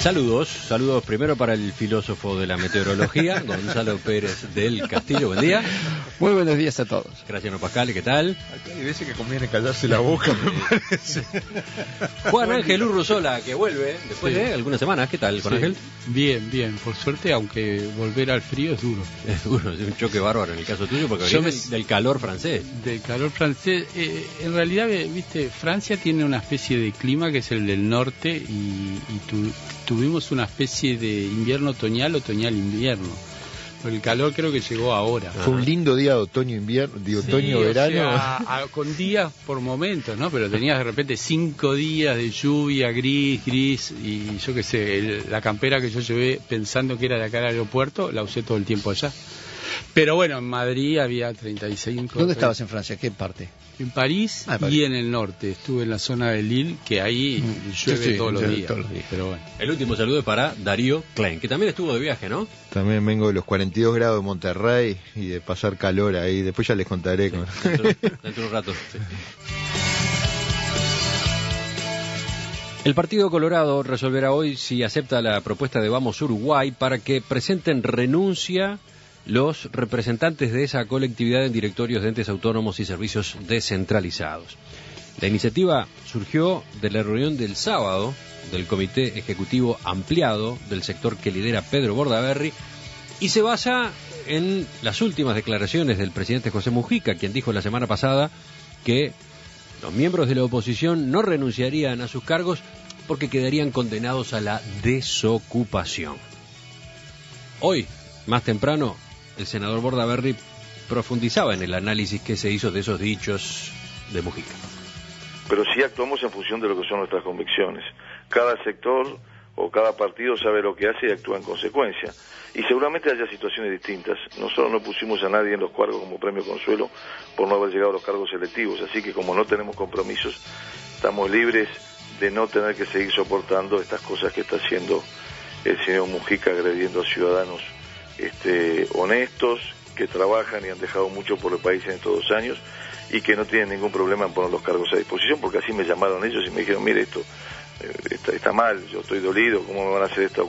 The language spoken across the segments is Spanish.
Saludos, saludos primero para el filósofo de la meteorología, Gonzalo Pérez del Castillo. Buen día. Muy buenos días a todos. gracias Pascal, ¿qué tal? Aquí hay veces que conviene callarse la boca, me parece. Juan Ángel Urruzola, que vuelve después de algunas semanas. ¿Qué tal, Juan Ángel? Bien, bien. Por suerte, aunque volver al frío es duro. Es duro, es un choque bárbaro en el caso tuyo, porque del calor francés. Del calor francés. Eh, eh, en realidad, viste, Francia tiene una especie de clima que es el del norte y, y tu, tuvimos una especie de invierno otoñal, otoñal invierno. El calor creo que llegó ahora. Fue un lindo día de otoño invierno, de otoño verano. con días por momentos, ¿no? Pero tenías de repente cinco días de lluvia, gris, gris y yo qué sé. la campera que yo llevé pensando que era de acá al aeropuerto la usé todo el tiempo allá. Pero bueno, en Madrid había 35. ¿Dónde estabas en Francia? ¿Qué parte? Ah, en París, y en el norte. Estuve en la zona de Lille, que ahí mm, llueve todos, los días, El último saludo es para Darío Klein, que también estuvo de viaje, ¿no? También vengo de los 42 grados de Monterrey y de pasar calor ahí. Después ya les contaré. con... dentro, de un rato. El Partido Colorado resolverá hoy si acepta la propuesta de Vamos Uruguay para que presenten renuncia los representantes de esa colectividad en directorios de entes autónomos y servicios descentralizados. La iniciativa surgió de la reunión del sábado del Comité Ejecutivo Ampliado del sector que lidera Pedro Bordaberry y se basa en las últimas declaraciones del presidente José Mujica, quien dijo la semana pasada que los miembros de la oposición no renunciarían a sus cargos porque quedarían condenados a la desocupación. Hoy, más temprano, el senador Bordaberry profundizaba en el análisis que se hizo de esos dichos de Mujica. Pero sí actuamos en función de lo que son nuestras convicciones. Cada sector o cada partido sabe lo que hace y actúa en consecuencia. Y seguramente haya situaciones distintas. Nosotros no pusimos a nadie en los cargos como premio consuelo por no haber llegado a los cargos electivos. Así que como no tenemos compromisos, estamos libres de no tener que seguir soportando estas cosas que está haciendo el señor Mujica agrediendo a ciudadanos este, honestos, que trabajan y han dejado mucho por el país en estos dos años y que no tienen ningún problema en poner los cargos a disposición, porque así me llamaron ellos y me dijeron, mire, esto eh, está, mal, yo estoy dolido, ¿cómo me van a hacer esta,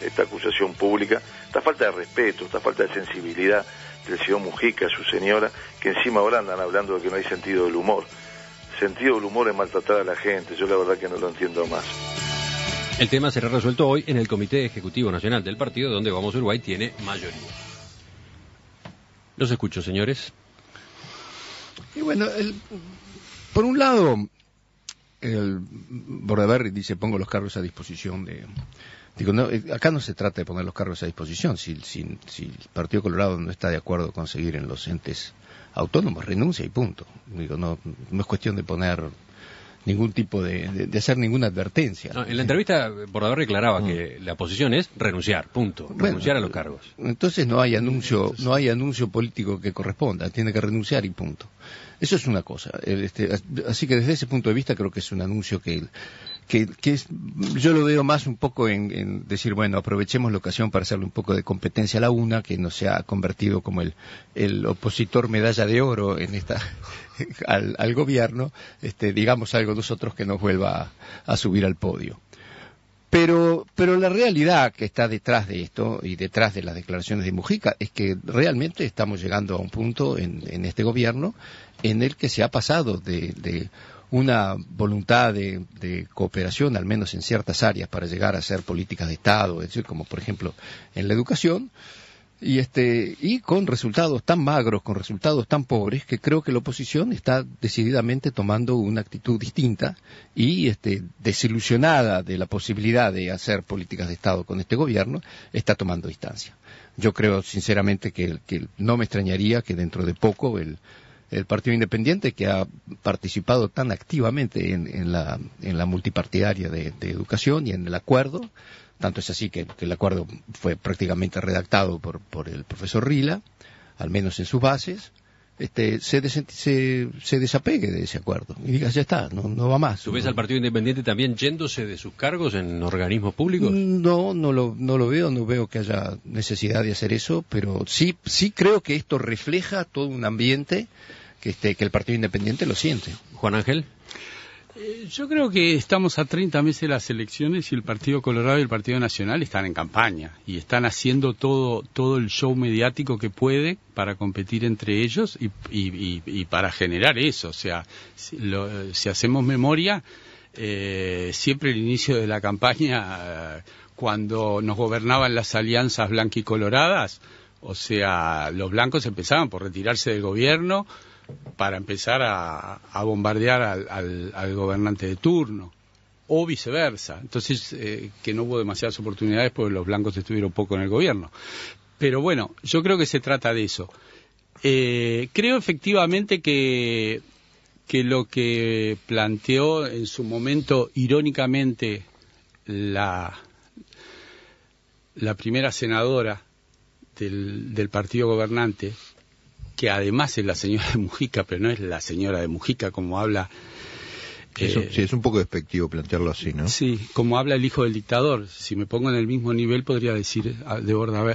esta acusación pública? Esta falta de respeto, esta falta de sensibilidad del señor Mujica, su señora, que encima ahora andan hablando de que no hay sentido del humor. Sentido del humor es maltratar a la gente, yo la verdad que no lo entiendo más. El tema será resuelto hoy en el Comité Ejecutivo Nacional del partido, donde Vamos Uruguay tiene mayoría. Los escucho, señores. Y bueno, por un lado, el dice pongo los cargos a disposición de... Digo, eh, acá no se trata de poner los cargos a disposición. Si, el Partido Colorado no está de acuerdo con seguir en los entes autónomos, renuncia y punto. Digo, no es cuestión de poner ningún tipo de, de, hacer ninguna advertencia. en la entrevista Bordador declaraba que mm. la posición es renunciar, punto, renunciar a los cargos. Entonces no hay anuncio, no hay anuncio político que corresponda, tiene que renunciar y punto. Eso es una cosa. Eh, este, así que desde ese punto de vista creo que es un anuncio que que, es, yo lo veo más un poco en, decir, bueno, aprovechemos la ocasión para hacerle un poco de competencia a la UNA, que no se ha convertido como el, el opositor medalla de oro en esta, al, gobierno, este, digamos algo nosotros que nos vuelva a, subir al podio. Pero, pero la realidad que está detrás de esto y detrás de las declaraciones de Mujica es que realmente estamos llegando a un punto en, en este gobierno en el que se ha pasado de una voluntad de, cooperación, al menos en ciertas áreas, para llegar a hacer políticas de Estado, es decir, como por ejemplo en la educación, y, este, y con resultados tan magros, con resultados tan pobres, que creo que la oposición está decididamente tomando una actitud distinta y este, desilusionada de la posibilidad de hacer políticas de Estado con este gobierno, está tomando distancia. Yo creo sinceramente que, que no me extrañaría que dentro de poco el, el Partido Independiente, que ha participado tan activamente en, la, multipartidaria de, educación y en el acuerdo. Tanto es así que, el acuerdo fue prácticamente redactado por, por, el profesor Rila, al menos en sus bases. Este, se, se, desapegue de ese acuerdo y diga, ya está, no, va más. ¿Tú ves al Partido Independiente también yéndose de sus cargos en organismos públicos? Mm, no, no lo, no lo veo, no veo que haya necesidad de hacer eso, pero sí, sí creo que esto refleja todo un ambiente que, este, que el Partido Independiente lo siente. Juan Ángel. Eh, yo creo que estamos a 30 meses de las elecciones y el Partido Colorado y el Partido Nacional están en campaña y están haciendo todo, todo el show mediático que puede para competir entre ellos y, para generar eso. O sea, si, hacemos memoria, eh, siempre el inicio de la campaña, eh, cuando nos gobernaban las alianzas y Coloradas, o sea, los blancos empezaban por retirarse del gobierno para empezar a, bombardear al, gobernante de turno o viceversa. Entonces, eh, que no hubo demasiadas oportunidades porque los blancos estuvieron poco en el gobierno. Pero bueno, yo creo que se trata de eso. Eh, creo efectivamente que, lo que planteó en su momento irónicamente la, primera senadora del partido gobernante, que además es la señora de Mujica, pero no es la señora de Mujica como habla... Eh, sí, es un poco despectivo plantearlo así, ¿no? Sí, como habla el hijo del dictador. Si me pongo en el mismo nivel, podría decir eh,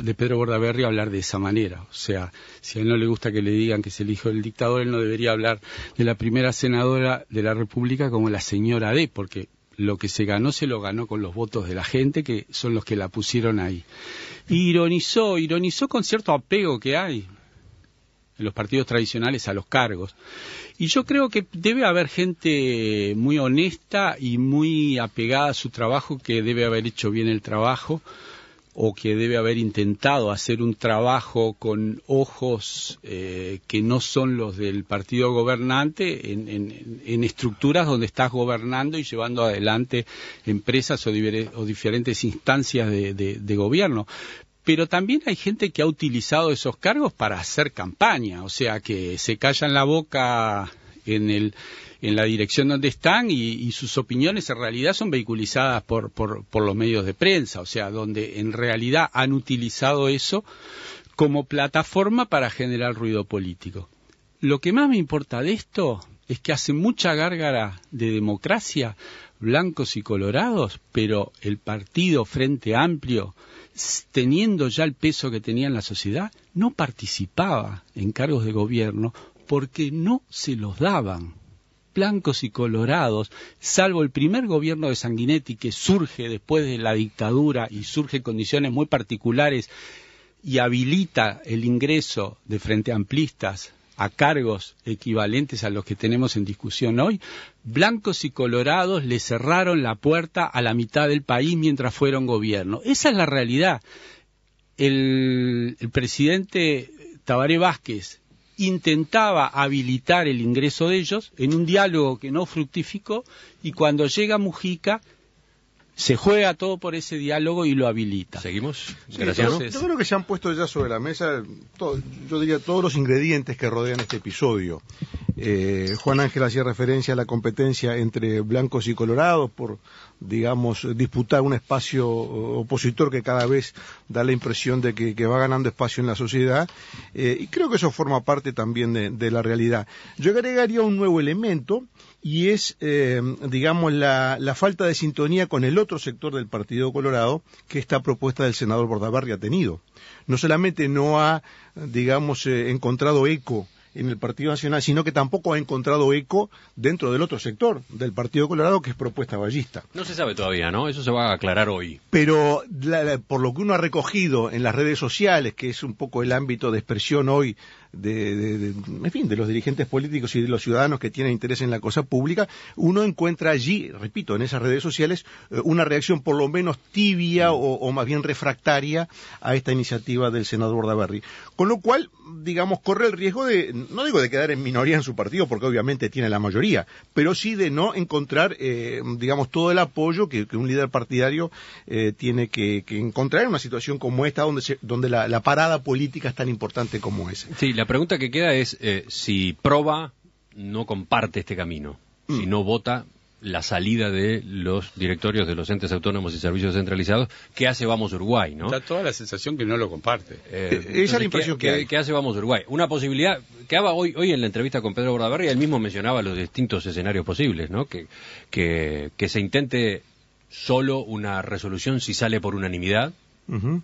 de, Pedro Bordaberry hablar de esa manera. O sea, si a él no le gusta que le digan que es el hijo del dictador, él no debería hablar de la primera senadora de la República como la señora D, porque lo que se ganó se lo ganó con los votos de la gente, que son los que la pusieron ahí. ironizó, ironizó con cierto apego que hay en los partidos tradicionales a los cargos. Y yo creo que debe haber gente muy honesta y muy apegada a su trabajo que debe haber hecho bien el trabajo o que debe haber intentado hacer un trabajo con ojos eh, que no son los del partido gobernante en, estructuras donde estás gobernando y llevando adelante empresas o, diferentes instancias de, de gobierno pero también hay gente que ha utilizado esos cargos para hacer campaña, o sea, que se callan la boca en el en la dirección donde están y, sus opiniones en realidad son vehiculizadas por, por, por los medios de prensa, o sea, donde en realidad han utilizado eso como plataforma para generar ruido político. Lo que más me importa de esto es que hace mucha gárgara de democracia blancos y colorados, pero el partido Frente Amplio, teniendo ya el peso que tenía en la sociedad, no participaba en cargos de gobierno porque no se los daban blancos y colorados, salvo el primer gobierno de Sanguinetti que surge después de la dictadura y surge en condiciones muy particulares y habilita el ingreso de frente amplistas a cargos equivalentes a los que tenemos en discusión hoy, blancos y colorados le cerraron la puerta a la mitad del país mientras fueron gobierno. Esa es la realidad. El, presidente Tabaré Vázquez intentaba habilitar el ingreso de ellos en un diálogo que no fructificó y cuando llega Mujica se juega todo por ese diálogo y lo habilita. Seguimos. Gracias. yo, creo que se han puesto ya sobre la mesa, yo diría, todos los ingredientes que rodean este episodio. Eh, Juan Ángel hacía referencia a la competencia entre blancos y colorados por, digamos, disputar un espacio opositor que cada vez da la impresión de que, va ganando espacio en la sociedad. Eh, y creo que eso forma parte también de la realidad. Yo agregaría un nuevo elemento y es, eh, digamos, la, falta de sintonía con el otro sector del Partido Colorado que esta propuesta del senador Bordabarri ha tenido. No solamente no ha, digamos, eh, encontrado eco en el Partido Nacional, sino que tampoco ha encontrado eco dentro del otro sector del Partido Colorado, que es propuesta ballista. No se sabe todavía, ¿no? Eso se va a aclarar hoy. Pero por lo que uno ha recogido en las redes sociales, que es un poco el ámbito de expresión hoy de, en fin, de los dirigentes políticos y de los ciudadanos que tienen interés en la cosa pública, uno encuentra allí, repito, en esas redes sociales, eh, una reacción por lo menos tibia o, más bien refractaria a esta iniciativa del senador Bordaberry. Con lo cual, digamos, corre el riesgo de, no digo de quedar en minoría en su partido, porque obviamente tiene la mayoría, pero sí de no encontrar, eh, digamos, todo el apoyo que, un líder partidario eh, tiene que, encontrar en una situación como esta, donde, donde la, parada política es tan importante como esa la pregunta que queda es eh, si Proba no comparte este camino, si mm. no vota la salida de los directorios de los entes autónomos y servicios centralizados, ¿qué hace Vamos Uruguay? ¿no? toda la sensación que no lo comparte. Eh, eh, es la impresión ¿qué, que hace Vamos Uruguay? Una posibilidad, que hoy, hoy en la entrevista con Pedro Bordaberry, él mismo mencionaba los distintos escenarios posibles, ¿no? que, que se intente solo una resolución si sale por unanimidad,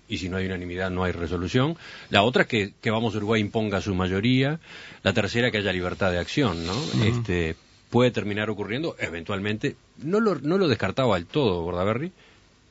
y si no hay unanimidad no hay resolución. La otra es que, que Vamos Uruguay imponga su mayoría. La tercera, que haya libertad de acción, ¿no? este, puede terminar ocurriendo, eventualmente, no lo, no lo descartaba al todo Bordaberry,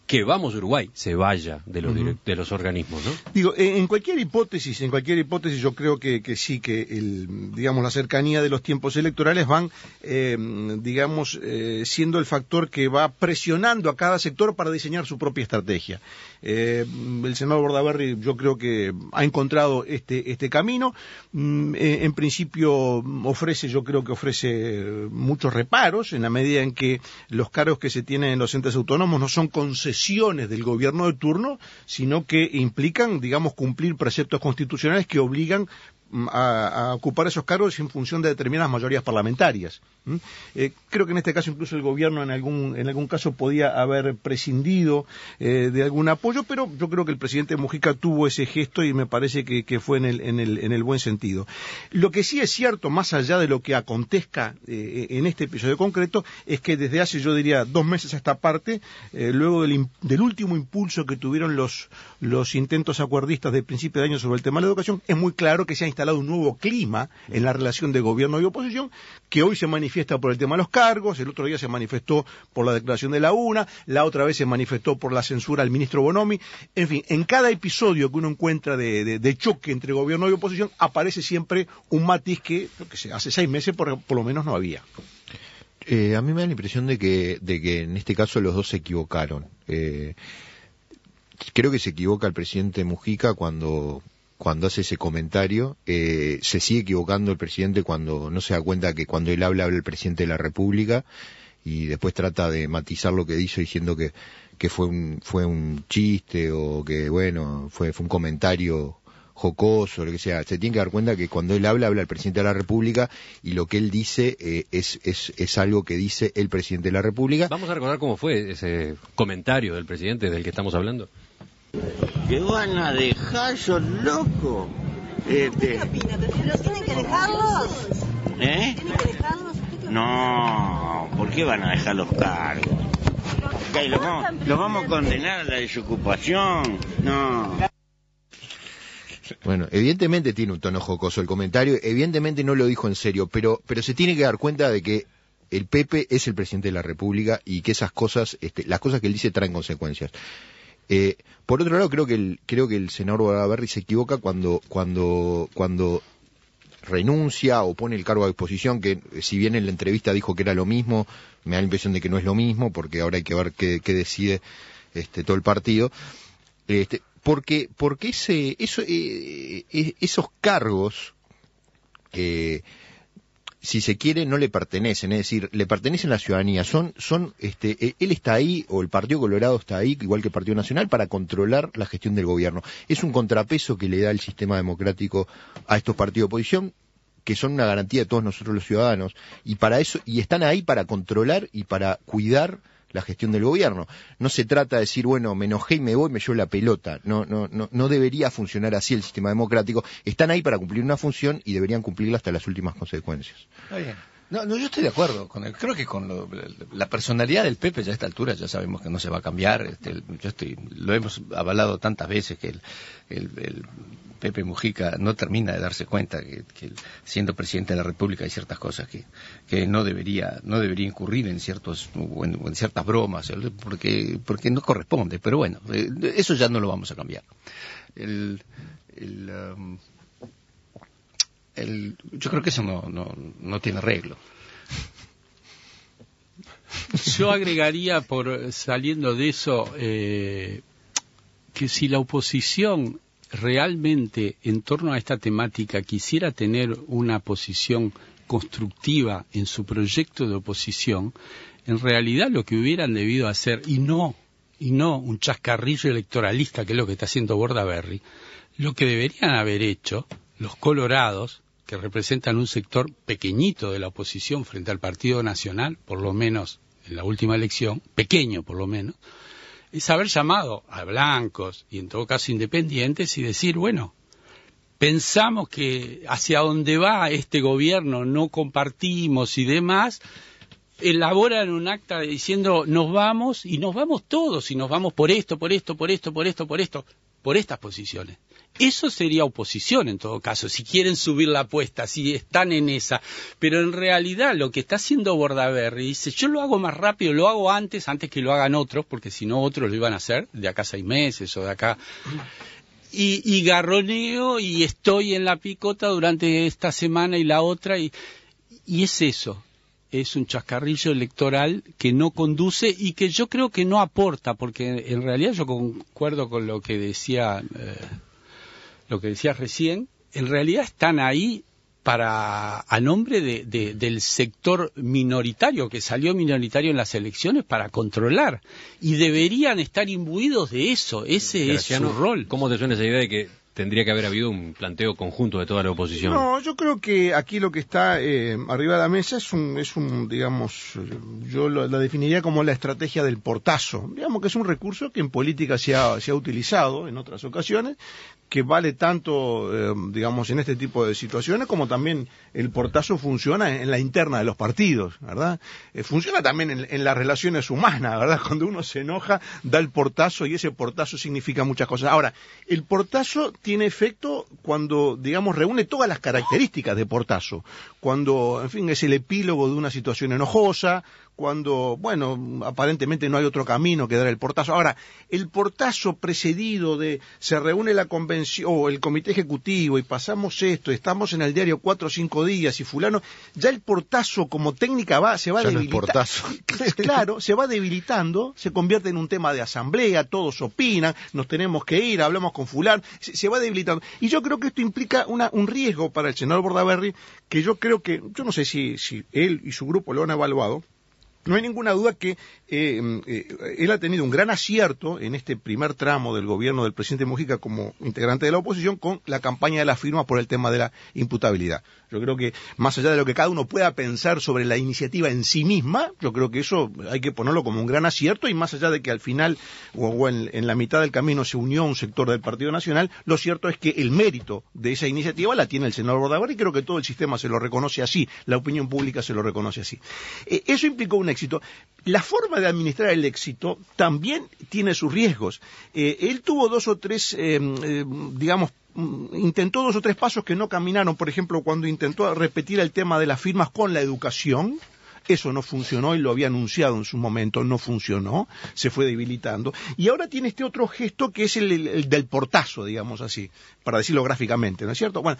que Vamos Uruguay se vaya de los, de los organismos, ¿no? Digo, en cualquier hipótesis, en cualquier hipótesis yo creo que, que sí, que el, digamos la cercanía de los tiempos electorales van, eh, digamos, eh, siendo el factor que va presionando a cada sector para diseñar su propia estrategia. Eh, el senador Bordaberry yo creo que ha encontrado este, este camino. Mm, eh, en, principio mm, ofrece, yo creo que ofrece eh, muchos reparos en la medida en que los cargos que se tienen en los entes autónomos no son concesiones del gobierno de turno, sino que implican, digamos, cumplir preceptos constitucionales que obligan Mm, a, ocupar esos cargos en función de determinadas mayorías parlamentarias. Eh, creo que en este caso incluso el gobierno en algún, en algún caso podía haber prescindido eh, de algún apoyo, pero yo creo que el presidente Mujica tuvo ese gesto y me parece que, fue en el, buen sentido. Lo que sí es cierto, más allá de lo que acontezca eh, en este episodio concreto, es que desde hace, yo diría, dos meses a esta parte, luego del, último impulso que tuvieron los, los intentos acuerdistas de principio de año sobre el tema de la educación, es muy claro que se han instalado un nuevo clima en la relación de gobierno y oposición, que hoy se manifiesta por el tema de los cargos, el otro día se manifestó por la declaración de la UNA, la otra vez se manifestó por la censura al ministro Bonomi. En fin, en cada episodio que uno encuentra de, choque entre gobierno y oposición aparece siempre un matiz que, que hace seis meses por, lo menos no había. Eh, a mí me da la impresión de que, en este caso los dos se equivocaron. Eh, creo que se equivoca el presidente Mujica cuando cuando hace ese comentario. Eh, se sigue equivocando el presidente cuando no se da cuenta que cuando él habla, habla el presidente de la República y después trata de matizar lo que dice diciendo que, que fue, un, fue un chiste o que, bueno, fue, fue un comentario jocoso, lo que sea. Se tiene que dar cuenta que cuando él habla, habla el presidente de la República y lo que él dice eh, es, es, algo que dice el presidente de la República. Vamos a recordar cómo fue ese comentario del presidente del que estamos hablando. ¿Qué van a dejarlos loco. Este... ¿Qué opina? ¿Pero tienen que dejarlos? ¿Eh? ¿Tienen que dejarlos? No, ¿por qué van a dejarlos los cargos? los, vamos, a condenar a la desocupación. No. Bueno, evidentemente tiene un tono jocoso el comentario, evidentemente no lo dijo en serio, pero, pero se tiene que dar cuenta de que el Pepe es el presidente de la República y que esas cosas, este, las cosas que él dice traen consecuencias. Eh, por otro lado, creo que el, creo que el senador Baraberry se equivoca cuando, cuando, cuando renuncia o pone el cargo a disposición, que eh, si bien en la entrevista dijo que era lo mismo, me da la impresión de que no es lo mismo, porque ahora hay que ver qué, decide este, todo el partido. Este, porque porque ese, eso, eh, esos cargos que si se quiere, no le pertenecen, es decir, le pertenecen a la ciudadanía. Son, son, este, eh, él está ahí, o el Partido Colorado está ahí, igual que el Partido Nacional, para controlar la gestión del gobierno. Es un contrapeso que le da el sistema democrático a estos partidos de oposición, que son una garantía de todos nosotros los ciudadanos. Y para eso, y están ahí para controlar y para cuidar la gestión del gobierno. No se trata de decir, bueno, me enojé y me voy, me llevo la pelota. No, no, no, no debería funcionar así el sistema democrático. Están ahí para cumplir una función y deberían cumplirla hasta las últimas consecuencias. No, no, yo estoy de acuerdo con él. Creo que con lo, la personalidad del Pepe ya a esta altura ya sabemos que no se va a cambiar. Este, yo estoy, lo hemos avalado tantas veces que el, Pepe Mujica no termina de darse cuenta que, siendo presidente de la República hay ciertas cosas que, que no debería no debería incurrir en ciertos en, ciertas bromas porque porque no corresponde. Pero bueno, eh, eso ya no lo vamos a cambiar. El, um, yo creo que eso no, no, tiene arreglo. Yo agregaría, por eh, saliendo de eso, eh, que si la oposición realmente en torno a esta temática quisiera tener una posición constructiva en su proyecto de oposición, en realidad lo que hubieran debido hacer, y no, y no un chascarrillo electoralista, que es lo que está haciendo Bordaberry, lo que deberían haber hecho los colorados que representan un sector pequeñito de la oposición frente al Partido Nacional, por lo menos en la última elección, pequeño por lo menos, es haber llamado a blancos y en todo caso independientes y decir, bueno, pensamos que hacia dónde va este gobierno no compartimos y demás, elaboran un acta diciendo nos vamos y nos vamos todos y nos vamos por esto, por esto, por esto, por esto, por esto, por estas posiciones. Eso sería oposición en todo caso, si quieren subir la apuesta, si están en esa. Pero en realidad lo que está haciendo Bordaberry dice, yo lo hago más rápido, lo hago antes, antes que lo hagan otros, porque si no otros lo iban a hacer de acá seis meses o de acá. Y, y garroneo y estoy en la picota durante esta semana y la otra y, y es eso es un chascarrillo electoral que no conduce y que yo creo que no aporta, porque en realidad yo concuerdo con lo que decía eh, lo que decías recién, en realidad están ahí para a nombre de, del sector minoritario que salió minoritario en las elecciones para controlar y deberían estar imbuidos de eso ese es su rol cómo te suena esa idea de que tendría que haber habido un planteo conjunto de toda la oposición. No, yo creo que aquí lo que está eh, arriba de la mesa es un, es un digamos, yo lo, la definiría como la estrategia del portazo. Digamos que es un recurso que en política se ha, utilizado en otras ocasiones, que vale tanto, eh, digamos, en este tipo de situaciones, como también el portazo funciona en, la interna de los partidos, ¿verdad? Eh, funciona también en, en las relaciones humanas, ¿verdad? Cuando uno se enoja, da el portazo y ese portazo significa muchas cosas. Ahora, el portazo tiene efecto cuando, digamos, reúne todas las características de portazo. Cuando, en fin, es el epílogo de una situación enojosa, cuando, bueno, aparentemente no hay otro camino que dar el portazo. Ahora, el portazo precedido de se reúne la convención o el comité ejecutivo y pasamos esto, estamos en el diario cuatro o cinco días y fulano, ya el portazo como técnica va, se va debilitando. claro, se va debilitando, se convierte en un tema de asamblea, todos opinan, nos tenemos que ir, hablamos con fulano, se, va debilitando. Y yo creo que esto implica un riesgo para el senador Bordaberry que yo creo que, yo no sé si él y su grupo lo han evaluado, no hay ninguna duda que eh, mm, eh, él ha tenido un gran acierto en este primer tramo del gobierno del presidente Mujica como integrante de la oposición con la campaña de las firmas por el tema de la imputabilidad. Yo creo que más allá de lo que cada uno pueda pensar sobre la iniciativa en sí misma, yo creo que eso hay que ponerlo como un gran acierto y más allá de que al final o, en, la mitad del camino se unió un sector del Partido Nacional, lo cierto es que el mérito de esa iniciativa la tiene el senador Bordaberry y creo que todo el sistema se lo reconoce así, la opinión pública se lo reconoce así. Eh, eso implicó una éxito. La forma de administrar el éxito también tiene sus riesgos. Eh, él tuvo dos o tres, eh, eh, digamos, mm, intentó dos o tres pasos que no caminaron. Por ejemplo, cuando intentó repetir el tema de las firmas con la educación, eso no funcionó, y lo había anunciado en su momento, no funcionó, se fue debilitando. Y ahora tiene este otro gesto que es el, del portazo, digamos así, para decirlo gráficamente, ¿no es cierto? Bueno,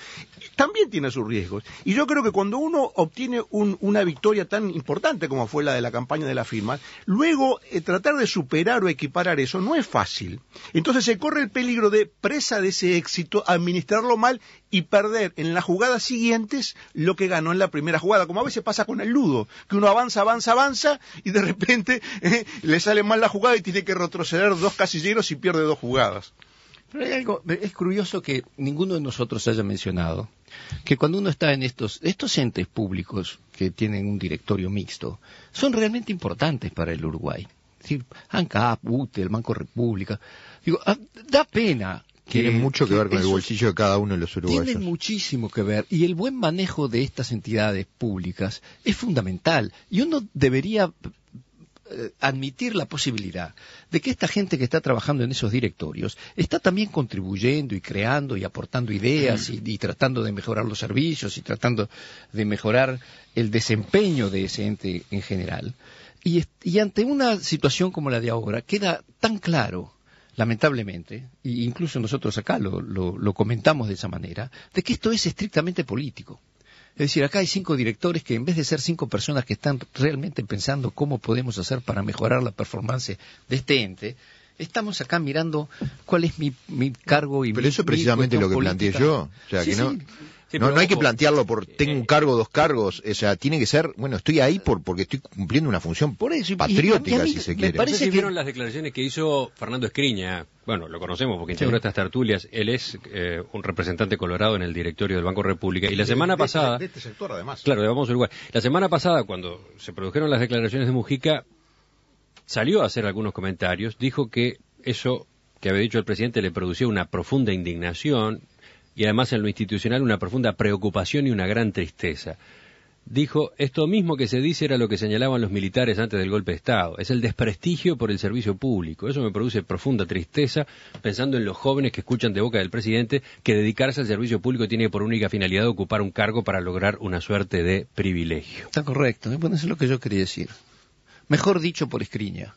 también tiene sus riesgos. Y yo creo que cuando uno obtiene una victoria tan importante como fue la de la campaña de la firma, luego eh, tratar de superar o equiparar eso no es fácil. Entonces se corre el peligro de, presa de ese éxito, administrarlo mal y perder en las jugadas siguientes lo que ganó en la primera jugada, como a veces pasa con el ludo, que uno avanza, avanza, avanza y de repente eh, le sale mal la jugada y tiene que retroceder dos casilleros y pierde dos jugadas. Pero hay algo, es curioso que ninguno de nosotros haya mencionado que cuando uno está en estos, estos entes públicos que tienen un directorio mixto, son realmente importantes para el Uruguay. Es decir, ANCAP, UTE, el Banco República. Digo, ah, da pena tienen mucho que ver con el bolsillo de cada uno de los uruguayos. Tiene muchísimo que ver. Y el buen manejo de estas entidades públicas es fundamental. Y uno debería eh, admitir la posibilidad de que esta gente que está trabajando en esos directorios está también contribuyendo y creando y aportando ideas y, tratando de mejorar los servicios y tratando de mejorar el desempeño de ese ente en general. y ante una situación como la de ahora queda tan claro lamentablemente, incluso nosotros acá lo, comentamos de esa manera, de que esto es estrictamente político. Es decir, acá hay cinco directores que en vez de ser cinco personas que están realmente pensando cómo podemos hacer para mejorar la performance de este ente, estamos acá mirando cuál es mi, mi cargo y Pero eso es precisamente lo que planteé yo. O sea, que no, no, no hay que plantearlo por eh, tengo un cargo, dos cargos, o sea, tiene que ser, bueno, estoy ahí por, porque estoy cumpliendo una función por eso, patriótica, si se quiere. Me vieron las declaraciones que hizo Fernando Escriña, bueno, lo conocemos porque integró estas tertulias, él es eh, un representante colorado en el directorio del Banco República, y la semana este- pasada... De este sector, además. Claro, de Vamos a La semana pasada, cuando se produjeron las declaraciones de Mujica, salió a hacer algunos comentarios, dijo que eso que había dicho el presidente le producía una profunda indignación y además en lo institucional una profunda preocupación y una gran tristeza. Dijo, esto mismo que se dice era lo que señalaban los militares antes del golpe de Estado, es el desprestigio por el servicio público. Eso me produce profunda tristeza pensando en los jóvenes que escuchan de boca del presidente que dedicarse al servicio público tiene por única finalidad ocupar un cargo para lograr una suerte de privilegio. Está correcto, ¿eh? eso es lo que yo quería decir. Mejor dicho por Escriña.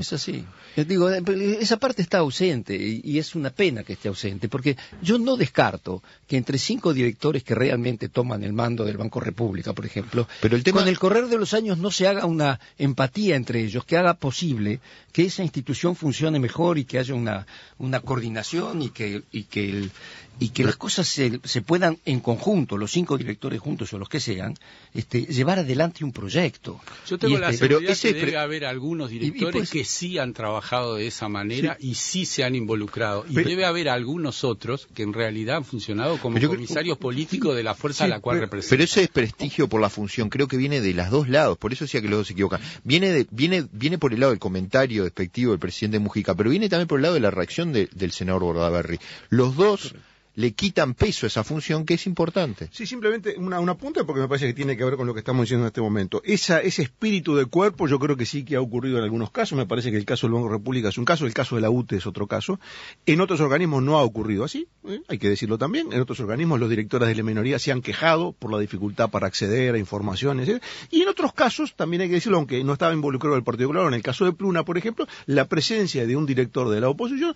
Es así. Eh, digo, eh, esa parte está ausente y es una pena que esté ausente, porque yo no descarto que entre cinco directores que realmente toman el mando del Banco República, por ejemplo, con el correr de los años no se haga una empatía entre ellos, que haga posible que esa institución funcione mejor y que haya una, coordinación y que, y que, el, y que las cosas se, puedan en conjunto, los cinco directores juntos o los que sean, este, llevar adelante un proyecto. Yo tengo la este, seguridad que debe haber algunos directores pues, que sí han trabajado de esa manera y sí se han involucrado. Y debe haber algunos otros que en realidad han funcionado como comisarios políticos de la fuerza a la cual representan. Pero ese desprestigio por la función creo que viene de los dos lados, por eso decía que los dos se equivocan. Viene, viene, viene por el lado del comentario despectivo del presidente Mujica, pero viene también por el lado de la reacción del senador Bordaberry. Los dos le quitan peso a esa función que es importante. Sí, simplemente una, una punta porque me parece que tiene que ver con lo que estamos diciendo en este momento. Esa, ese espíritu de cuerpo yo creo que sí que ha ocurrido en algunos casos, me parece que el caso del Banco República es un caso, el caso de la UTE es otro caso, en otros organismos no ha ocurrido así, ¿eh? hay que decirlo también, en otros organismos los directores de la minoría se han quejado por la dificultad para acceder a informaciones, ¿eh? y en otros casos, también hay que decirlo, aunque no estaba involucrado el Partido Popular, en el caso de Pluna, por ejemplo, la presencia de un director de la oposición